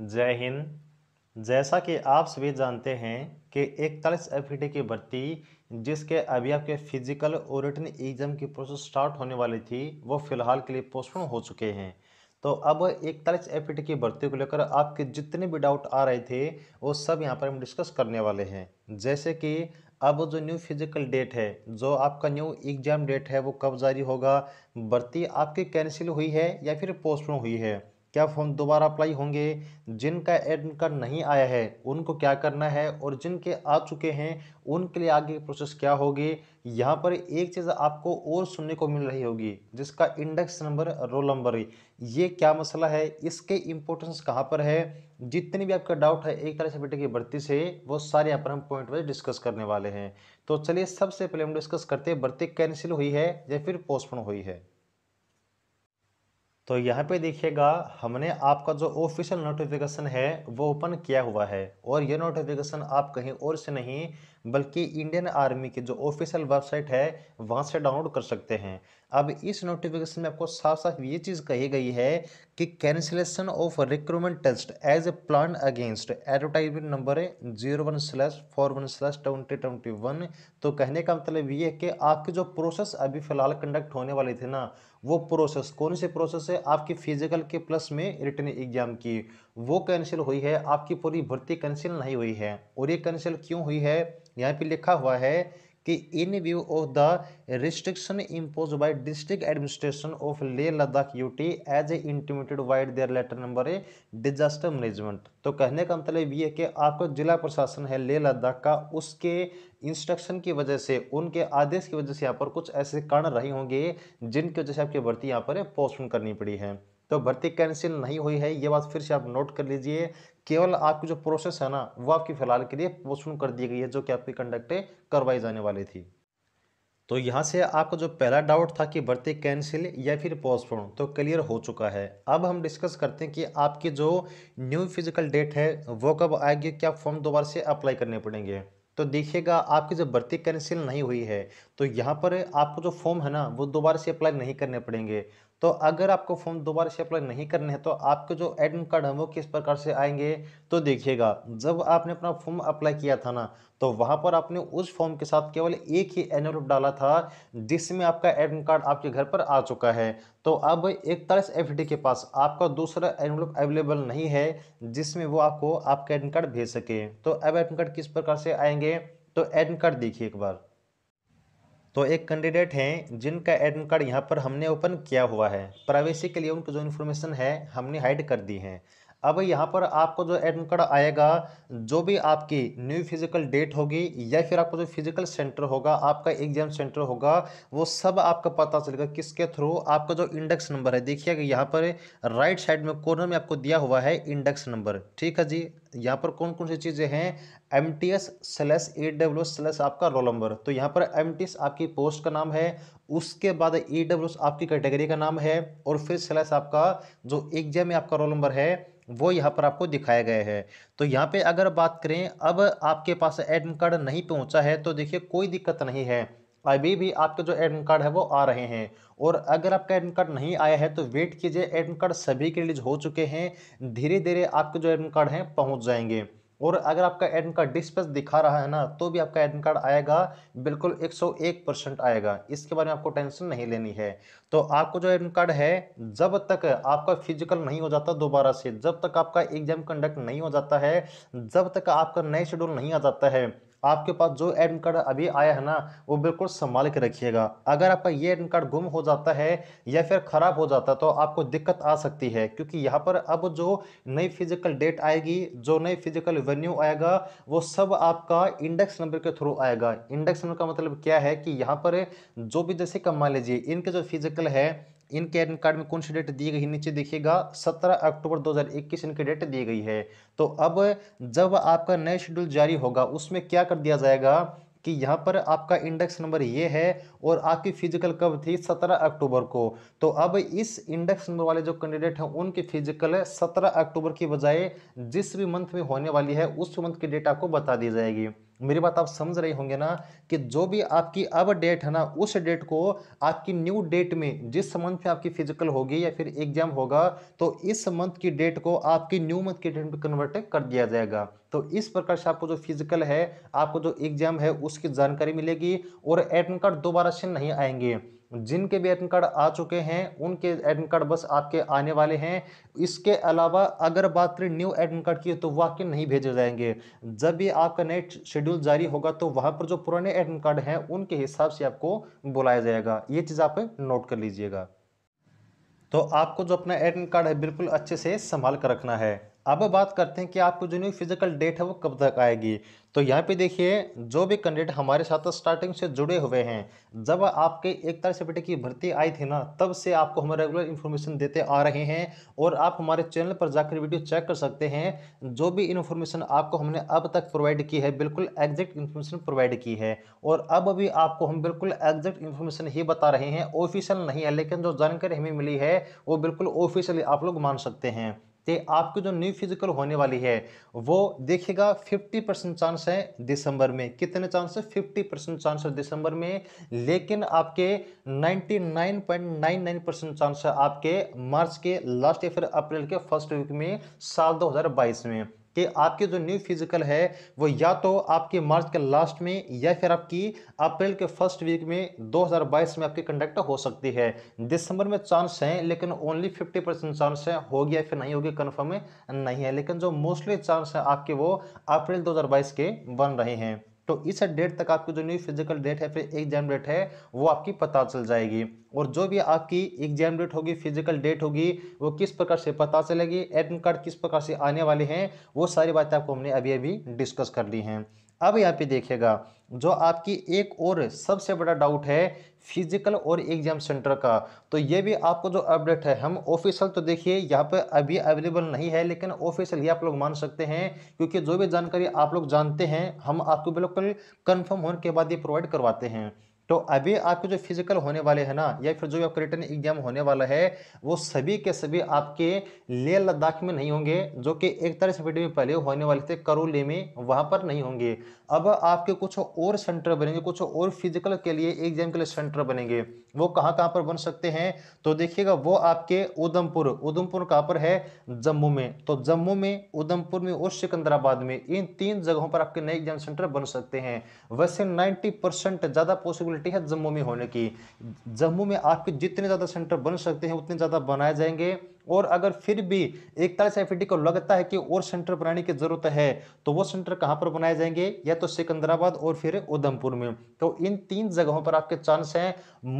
जय हिंद जैसा कि आप सभी जानते हैं कि इकतालीस एफ की भर्ती जिसके अभी आपके फिजिकल और रिटर्न एग्जाम की प्रोसेस स्टार्ट होने वाली थी वो फिलहाल के लिए पोस्टपोन हो चुके हैं तो अब इकतालीस एफ की भर्ती को लेकर आपके जितने भी डाउट आ रहे थे वो सब यहाँ पर हम डिस्कस करने वाले हैं जैसे कि अब जो न्यू फिजिकल डेट है जो आपका न्यू एग्जाम डेट है वो कब जारी होगा भर्ती आपकी कैंसिल हुई है या फिर पोस्टपोन हुई है क्या फॉर्म दोबारा अप्लाई होंगे जिनका एडमिट कार्ड नहीं आया है उनको क्या करना है और जिनके आ चुके हैं उनके लिए आगे प्रोसेस क्या होगी यहाँ पर एक चीज़ आपको और सुनने को मिल रही होगी जिसका इंडेक्स नंबर रोल नंबर ये क्या मसला है इसके इम्पोर्टेंस कहाँ पर है जितने भी आपका डाउट है एक तरह से बेटे की भर्ती से वो सारे यहाँ पर हम पॉइंट वाइज डिस्कस करने वाले हैं तो चलिए सबसे पहले हम डिस्कस करते हैं भर्ती कैंसिल हुई है या फिर पोस्टपोन हुई है तो यहाँ पे देखिएगा हमने आपका जो ऑफिशियल नोटिफिकेशन है वो ओपन किया हुआ है और ये नोटिफिकेशन आप कहीं और से नहीं बल्कि इंडियन आर्मी की जो ऑफिशियल वेबसाइट है वहाँ से डाउनलोड कर सकते हैं अब इस नोटिफिकेशन में आपको साफ साफ ये चीज़ कही गई है कि cancellation of recruitment test as a plan against advertisement number है zero one slash four one slash twenty twenty one तो कहने का मतलब ये है कि आपके जो प्रोसेस अभी फिलहाल कंडक्ट होने वाले थे ना वो प्रोसेस कौन सी प्रोसेस है आपकी फिजिकल के प्लस में रिटर्न एग्जाम की वो कैंसिल हुई है आपकी पूरी भर्ती कैंसिल नहीं हुई है और ये कैंसिल क्यों हुई है यहाँ पे लिखा हुआ है कि in view of the restriction impose by district administration of Leh Ladakh UT as a intimated vide their letter number A disaster management तो कहने का मतलब ये है कि आपको जिला प्रशासन है ले लद्दाख का उसके इंस्ट्रक्शन की वजह से उनके आदेश की वजह से यहाँ पर कुछ ऐसे कारण रहे होंगे जिनकी वजह से आपकी भर्ती यहाँ पर पोस्टपोन करनी पड़ी है तो भर्ती कैंसिल नहीं हुई है ये बात फिर से आप नोट कर लीजिए केवल आपकी जो प्रोसेस है ना वो आपकी फिलहाल के लिए पोस्टपोन कर दी गई है जो कि आपकी कंडक्ट करवाई जाने वाली थी तो यहाँ से आपका जो पहला डाउट था कि भर्ती कैंसिल या फिर पोस्टपोन तो क्लियर हो चुका है अब हम डिस्कस करते हैं कि आपकी जो न्यू फिजिकल डेट है वो कब आएगी क्या फॉर्म दोबारा से अप्लाई करने पड़ेंगे तो देखिएगा आपकी जब भर्ती कैंसिल नहीं हुई है तो यहाँ पर आपको जो फॉर्म है ना वो दोबारा से अप्लाई नहीं करने पड़ेंगे तो अगर आपको फॉर्म दोबारा से अप्लाई नहीं करने हैं तो आपके जो एडमिट कार्ड है वो किस प्रकार से आएंगे तो देखिएगा जब आपने अपना फॉर्म अप्लाई किया था ना तो वहाँ पर आपने उस फॉर्म के साथ केवल एक ही एनवलप डाला था जिसमें आपका एडमिन कार्ड आपके घर पर आ चुका है तो अब इकतालीस एफ के पास आपका दूसरा एनवलप अवेलेबल नहीं है जिसमें वो आपको आपका एडमिन कार्ड भेज सके तो अब एडमिन कार्ड किस प्रकार से आएंगे तो एडमिन कार्ड देखिए एक बार तो एक कैंडिडेट हैं जिनका एडमिट कार्ड यहाँ पर हमने ओपन किया हुआ है प्राइवेसी के लिए उनको जो इन्फॉर्मेशन है हमने हाइड कर दी है अब यहाँ पर आपको जो एडमिट कार्ड आएगा जो भी आपकी न्यू फिजिकल डेट होगी या फिर आपको जो फिजिकल सेंटर होगा आपका एग्जाम सेंटर होगा वो सब आपका पता चलेगा किसके थ्रू आपका जो इंडेक्स नंबर है देखिए यहाँ पर राइट साइड में कॉर्नर में आपको दिया हुआ है इंडेक्स नंबर ठीक है जी यहाँ पर कौन कौन सी चीज़ें हैं M T S slash A W slash आपका रोल नंबर तो यहाँ पर एम टी एस आपकी पोस्ट का नाम है उसके बाद ई डब्ल्यू आपकी कैटेगरी का नाम है और फिर स्लैस आपका जो एग्जाम में आपका रोल नंबर है वो यहाँ पर आपको दिखाए गए हैं तो यहाँ पे अगर बात करें अब आपके पास एडम कार्ड नहीं पहुँचा है तो देखिए कोई दिक्कत नहीं है अभी भी आपके जो एडम कार्ड है वो आ रहे हैं और अगर आपका एडम कार्ड नहीं आया है तो वेट कीजिए एडम कार्ड सभी के रिलीज हो चुके हैं धीरे धीरे आपके जो एडम कार्ड हैं पहुँच जाएंगे और अगर आपका एडम कार्ड डिस्पेस दिखा रहा है ना तो भी आपका एडम कार्ड आएगा बिल्कुल 101 परसेंट आएगा इसके बारे में आपको टेंशन नहीं लेनी है तो आपको जो एडम कार्ड है जब तक आपका फिजिकल नहीं हो जाता दोबारा से जब तक आपका एग्जाम कंडक्ट नहीं हो जाता है जब तक आपका नए शेड्यूल नहीं आ जाता है आपके पास जो एडमिट कार्ड अभी आया है ना वो बिल्कुल संभाल के रखिएगा अगर आपका ये एडमिट कार्ड गुम हो जाता है या फिर ख़राब हो जाता है तो आपको दिक्कत आ सकती है क्योंकि यहाँ पर अब जो नई फिजिकल डेट आएगी जो नई फिजिकल वेन्यू आएगा वो सब आपका इंडेक्स नंबर के थ्रू आएगा इंडेक्स नंबर का मतलब क्या है कि यहाँ पर जो भी जैसे कमा लीजिए इनके जो फिजिकल है इनके एडमिट कार्ड में कौन सी डेट दी गई नीचे देखिएगा 17 अक्टूबर 2021 इनकी डेट दी गई है तो अब जब आपका नया शेड्यूल जारी होगा उसमें क्या कर दिया जाएगा कि यहाँ पर आपका इंडेक्स नंबर ये है और आपकी फिजिकल कब थी 17 अक्टूबर को तो अब इस इंडेक्स नंबर वाले जो कैंडिडेट हैं उनकी फिजिकल 17 अक्टूबर की बजाय जिस भी मंथ में होने वाली है उस मंथ की डेट आपको बता दी जाएगी मेरी बात आप समझ रहे होंगे ना कि जो भी आपकी अब डेट है ना उस डेट को आपकी न्यू डेट में जिस मंथ में आपकी फिजिकल होगी या फिर एग्जाम होगा तो इस मंथ की डेट को आपकी न्यू मंथ की डेट में कन्वर्ट कर दिया जाएगा तो इस प्रकार से आपको जो फिजिकल है आपको जो एग्जाम है उसकी जानकारी मिलेगी और एडमिट कार्ड दोबारा से नहीं आएंगे जिनके भी एडमिट कार्ड आ चुके हैं उनके एडमिट कार्ड बस आपके आने वाले हैं इसके अलावा अगर बात करें न्यू एडमिट कार्ड की तो वाक्य नहीं भेजे जाएंगे जब भी आपका नए शेड्यूल जारी होगा तो वहाँ पर जो पुराने एडमिट कार्ड हैं उनके हिसाब से आपको बुलाया जाएगा ये चीज़ आप नोट कर लीजिएगा तो आपको जो अपना एडमिट कार्ड है बिल्कुल अच्छे से संभाल कर रखना है अब बात करते हैं कि आपको जो न्यू फिजिकल डेट है वो कब तक आएगी तो यहाँ पे देखिए जो भी कैंडिडेट हमारे साथ स्टार्टिंग से जुड़े हुए हैं जब आपके एक तरह से बेटे की भर्ती आई थी ना तब से आपको हम रेगुलर इन्फॉर्मेशन देते आ रहे हैं और आप हमारे चैनल पर जाकर वीडियो चेक कर सकते हैं जो भी इन्फॉर्मेशन आपको हमने अब तक प्रोवाइड की है बिल्कुल एग्जैक्ट इन्फॉर्मेशन प्रोवाइड की है और अब भी आपको हम बिल्कुल एग्जैक्ट इन्फॉर्मेशन ही बता रहे हैं ऑफिशियल नहीं है लेकिन जो जानकारी हमें मिली है वो बिल्कुल ऑफिशियली आप लोग मान सकते हैं तो आपकी जो न्यू फिजिकल होने वाली है वो देखिएगा 50 परसेंट चांस है दिसंबर में कितने चांस है 50 परसेंट चांस है दिसंबर में लेकिन आपके 99.99 परसेंट चांस है आपके मार्च के लास्ट या फिर अप्रैल के फर्स्ट वीक में साल 2022 में कि आपके जो न्यू फिजिकल है वो या तो आपके मार्च के लास्ट में या फिर आपकी अप्रैल के फर्स्ट वीक में 2022 में आपकी कंडक्ट हो सकती है दिसंबर में चांस हैं लेकिन ओनली 50 परसेंट चांस है होगी या फिर नहीं होगी कन्फर्म नहीं है लेकिन जो मोस्टली चांस है आपके वो अप्रैल दो के बन रहे हैं तो इस डेट तक आपकी जो न्यू फिजिकल डेट है फिर एग्जाम डेट है वो आपकी पता चल जाएगी और जो भी आपकी एग्जाम डेट होगी फिजिकल डेट होगी वो किस प्रकार से पता चलेगी एडमिट कार्ड किस प्रकार से आने वाले हैं वो सारी बातें आपको हमने अभी अभी डिस्कस कर ली हैं अब यहाँ पे देखिएगा जो आपकी एक और सबसे बड़ा डाउट है फिजिकल और एग्जाम सेंटर का तो ये भी आपको जो अपडेट है हम ऑफिशियल तो देखिए यहाँ पे अभी अवेलेबल नहीं है लेकिन ऑफिशियल ही आप लोग मान सकते हैं क्योंकि जो भी जानकारी आप लोग जानते हैं हम आपको बिल्कुल कन्फर्म होने के बाद ये प्रोवाइड करवाते हैं तो अभी आपके जो फिजिकल होने वाले हैं ना या फिर जो आपका रिटर्न एग्जाम होने वाला है वो सभी के सभी आपके लेह लद्दाख में नहीं होंगे जो कि एक तरह से वीडियो में पहले होने वाले थे करोले में वहाँ पर नहीं होंगे अब आपके कुछ और सेंटर बनेंगे कुछ और फिजिकल के लिए एग्जाम के लिए सेंटर बनेंगे वो कहाँ कहाँ पर बन सकते हैं तो देखिएगा वो आपके उधमपुर उधमपुर कहाँ पर है जम्मू में तो जम्मू में उधमपुर में और सिकंदराबाद में इन तीन जगहों पर आपके नए एग्जाम सेंटर बन सकते हैं वैसे नाइन्टी ज़्यादा पॉसिबिलिटी पॉसिबिलिटी है जम्मू में होने की जम्मू में आपके जितने ज़्यादा सेंटर बन सकते हैं उतने ज़्यादा बनाए जाएंगे और अगर फिर भी इकतालीस एफ को लगता है कि और सेंटर बनाने की ज़रूरत है तो वो सेंटर कहाँ पर बनाए जाएंगे या तो सिकंदराबाद और फिर उधमपुर में तो इन तीन जगहों पर आपके चांस हैं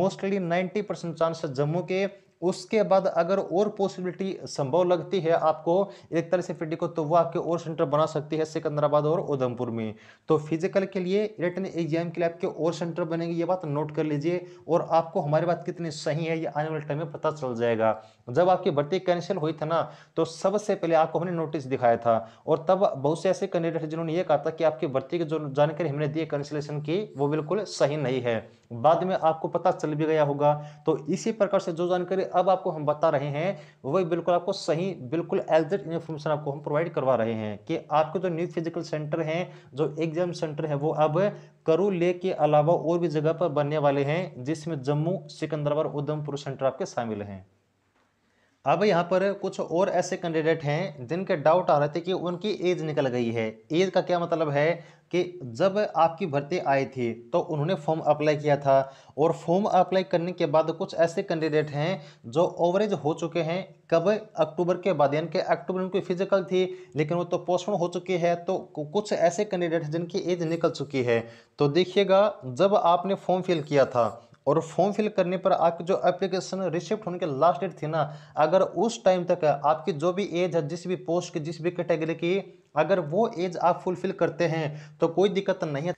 मोस्टली नाइन्टी चांस है जम्मू के उसके बाद अगर और पॉसिबिलिटी संभव लगती है आपको एक तरह से फिडी को तो वो आपके और सेंटर बना सकती है सिकंदराबाद और उधमपुर में तो फिजिकल के लिए रिटर्न एग्जाम के लिए आपके और सेंटर बनेंगे ये बात नोट कर लीजिए और आपको हमारी बात कितनी सही है ये आने वाले टाइम में पता चल जाएगा जब आपकी भर्ती कैंसिल हुई थी ना तो सबसे पहले आपको हमने नोटिस दिखाया था और तब बहुत से ऐसे कैंडिडेट हैं जिन्होंने ये कहा था कि आपकी भर्ती की जो जानकारी हमने दी है कैंसिलेशन की वो बिल्कुल सही नहीं है बाद में आपको पता चल भी गया होगा तो इसी प्रकार से जो जानकारी अब आपको हम बता रहे हैं वही बिल्कुल आपको सही बिल्कुल एग्जैक्ट इन्फॉर्मेशन आपको हम प्रोवाइड करवा रहे हैं कि आपके जो न्यू फिजिकल सेंटर हैं जो एग्जाम सेंटर है वो अब करू ले के अलावा और भी जगह पर बनने वाले हैं जिसमें जम्मू सिकंदराबाद उधमपुर सेंटर आपके शामिल हैं अब यहाँ पर कुछ और ऐसे कैंडिडेट हैं जिनके डाउट आ रहे थे कि उनकी एज निकल गई है एज का क्या मतलब है कि जब आपकी भर्ती आई थी तो उन्होंने फॉर्म अप्लाई किया था और फॉर्म अप्लाई करने के बाद कुछ ऐसे कैंडिडेट हैं जो ओवरेज हो चुके हैं कब अक्टूबर के बाद यानी कि अक्टूबर उनकी फिजिकल थी लेकिन वो तो पोस्टपोन हो चुकी है तो कुछ ऐसे कैंडिडेट हैं जिनकी एज निकल चुकी है तो देखिएगा जब आपने फॉर्म फिल किया था और फॉर्म फिल करने पर आपकी जो एप्लीकेशन रिसिप्ट होने के लास्ट डेट थी ना अगर उस टाइम तक आपकी जो भी एज है जिस भी पोस्ट की जिस भी कैटेगरी की अगर वो एज आप फुलफिल करते हैं तो कोई दिक्कत नहीं है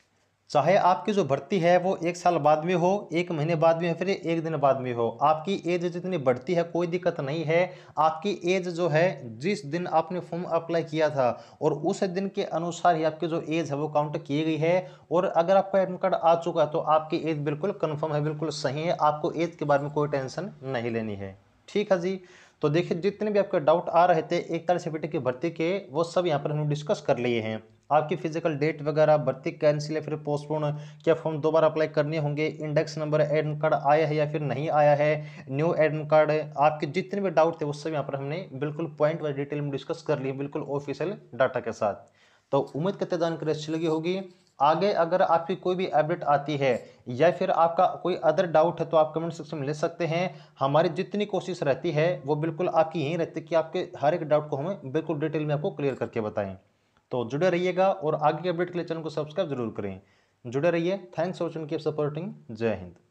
चाहे आपकी जो भर्ती है वो एक साल बाद में हो एक महीने बाद में फिर एक दिन बाद में हो आपकी एज जितनी बढ़ती है कोई दिक्कत नहीं है आपकी एज जो है जिस दिन आपने फॉर्म अप्लाई किया था और उस दिन के अनुसार ही आपकी जो एज है वो काउंट की गई है और अगर आपका एडमिट कार्ड आ चुका है तो आपकी एज बिल्कुल कन्फर्म है बिल्कुल सही है आपको एज के बारे में कोई टेंशन नहीं लेनी है ठीक है जी तो देखिए जितने भी आपके डाउट आ रहे थे एक तरह से बेटे की भर्ती के वो सब यहाँ पर हमने डिस्कस कर लिए हैं आपकी फिजिकल डेट वगैरह भर्ती कैंसिल या फिर पोस्टपोन क्या फॉर्म दोबारा अप्लाई करने होंगे इंडेक्स नंबर एडमिट कार्ड आया है या फिर नहीं आया है न्यू एडमिट कार्ड आपके जितने भी डाउट थे वो सब यहाँ पर हमने बिल्कुल पॉइंट वाइज डिटेल में डिस्कस कर लिए बिल्कुल ऑफिशियल डाटा के साथ तो उम्मीद करते जानकारी अच्छी लगी होगी आगे अगर आपकी कोई भी अपडेट आती है या फिर आपका कोई अदर डाउट है तो आप कमेंट सेक्शन में ले सकते हैं हमारी जितनी कोशिश रहती है वो बिल्कुल आपकी यहीं रहती है कि आपके हर एक डाउट को हमें बिल्कुल डिटेल में आपको क्लियर करके बताएं तो जुड़े रहिएगा और आगे के अपडेट के लिए चैनल को सब्सक्राइब जरूर करें जुड़े रहिए फॉर वॉचिंग की सपोर्टिंग जय हिंद